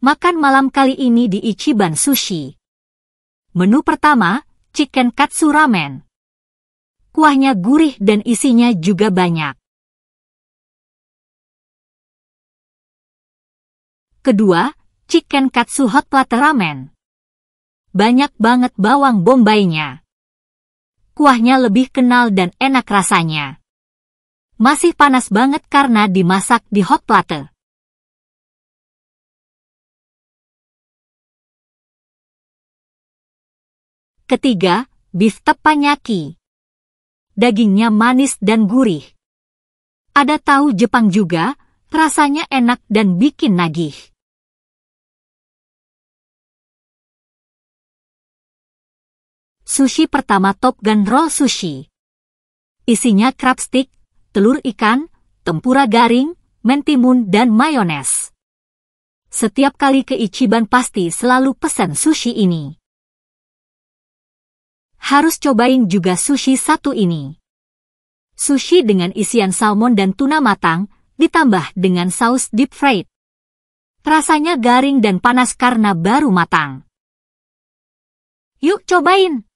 Makan malam kali ini di Ichiban Sushi. Menu pertama, chicken katsu ramen. Kuahnya gurih dan isinya juga banyak. Kedua, chicken katsu hot plate ramen. Banyak banget bawang bombaynya. Kuahnya lebih kenal dan enak rasanya. Masih panas banget karena dimasak di hot plate. Ketiga, beef tepanyaki Dagingnya manis dan gurih. Ada tahu Jepang juga, rasanya enak dan bikin nagih. Sushi pertama Top Gun Roll Sushi. Isinya crab stick, telur ikan, tempura garing, mentimun, dan mayones. Setiap kali ke Ichiban pasti selalu pesan sushi ini harus cobain juga sushi satu ini. Sushi dengan isian salmon dan tuna matang, ditambah dengan saus deep fried. Rasanya garing dan panas karena baru matang. Yuk cobain!